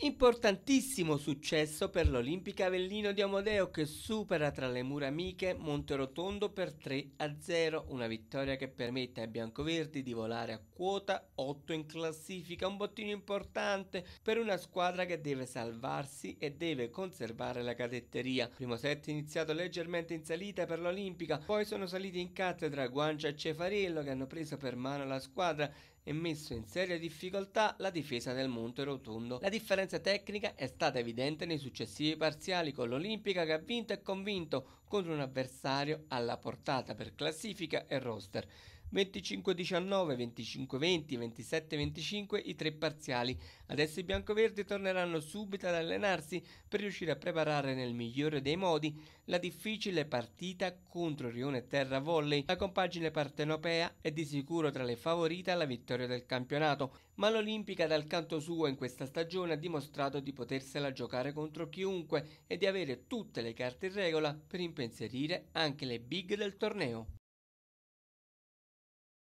Importantissimo successo per l'Olimpica Avellino di Amodeo che supera tra le mura amiche Monterotondo per 3 a 0, una vittoria che permette ai biancoverdi di volare a quota 8 in classifica, un bottino importante per una squadra che deve salvarsi e deve conservare la cadetteria. Primo set iniziato leggermente in salita per l'Olimpica, poi sono saliti in cattedra Guancia e Cefarello che hanno preso per mano la squadra e messo in seria difficoltà la difesa del Monterotondo. La differenza differenza tecnica è stata evidente nei successivi parziali con l'Olimpica che ha vinto e convinto contro un avversario alla portata per classifica e roster. 25-19, 25-20, 27-25 i tre parziali. Adesso i biancoverdi torneranno subito ad allenarsi per riuscire a preparare nel migliore dei modi la difficile partita contro Rione Terra Volley. La compagine partenopea è di sicuro tra le favorite alla vittoria del campionato, ma l'Olimpica dal canto suo in questa stagione ha dimostrato di potersela giocare contro chiunque e di avere tutte le carte in regola per impensierire anche le big del torneo.